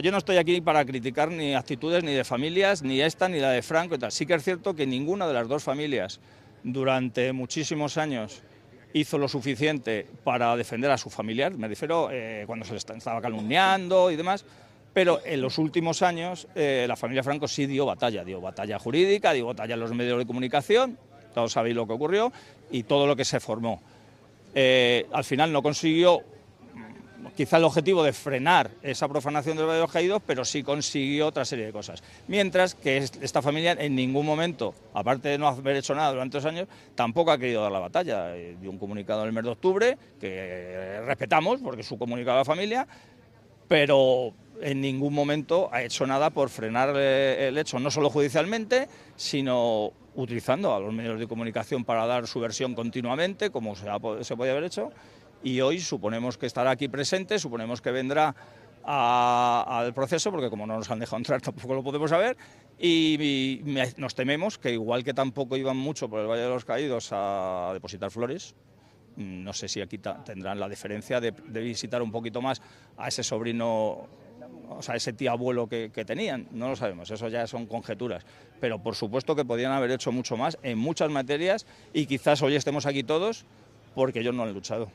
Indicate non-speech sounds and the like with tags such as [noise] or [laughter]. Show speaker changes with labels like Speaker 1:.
Speaker 1: Yo no estoy aquí para criticar ni actitudes ni de familias, ni esta ni la de Franco. Sí que es cierto que ninguna de las dos familias durante muchísimos años hizo lo suficiente para defender a su familiar, me refiero eh, cuando se le estaba calumniando y demás, pero en los últimos años eh, la familia Franco sí dio batalla, dio batalla jurídica, dio batalla en los medios de comunicación, todos sabéis lo que ocurrió y todo lo que se formó. Eh, al final no consiguió quizá el objetivo de frenar esa profanación de los caídos, pero sí consiguió otra serie de cosas. Mientras que esta familia en ningún momento, aparte de no haber hecho nada durante dos años, tampoco ha querido dar la batalla. Eh, dio un comunicado en el mes de octubre que eh, respetamos porque es su comunicado a la familia, pero en ningún momento ha hecho nada por frenar eh, el hecho, no solo judicialmente, sino utilizando a los medios de comunicación para dar su versión continuamente, como se, podía haber hecho, y hoy suponemos que estará aquí presente, suponemos que vendrá al proceso, porque como no nos han dejado entrar [laughs] tampoco lo podemos saber, y, nos tememos que igual que tampoco iban mucho por el Valle de los Caídos a depositar flores, mm, no sé si aquí tendrán la deferencia de, visitar un poquito más a ese sobrino, o sea, ese tío abuelo que, que, tenían, no lo sabemos, eso ya son conjeturas, pero por supuesto que podían haber hecho mucho más en muchas materias y quizás hoy estemos aquí todos porque ellos no han luchado.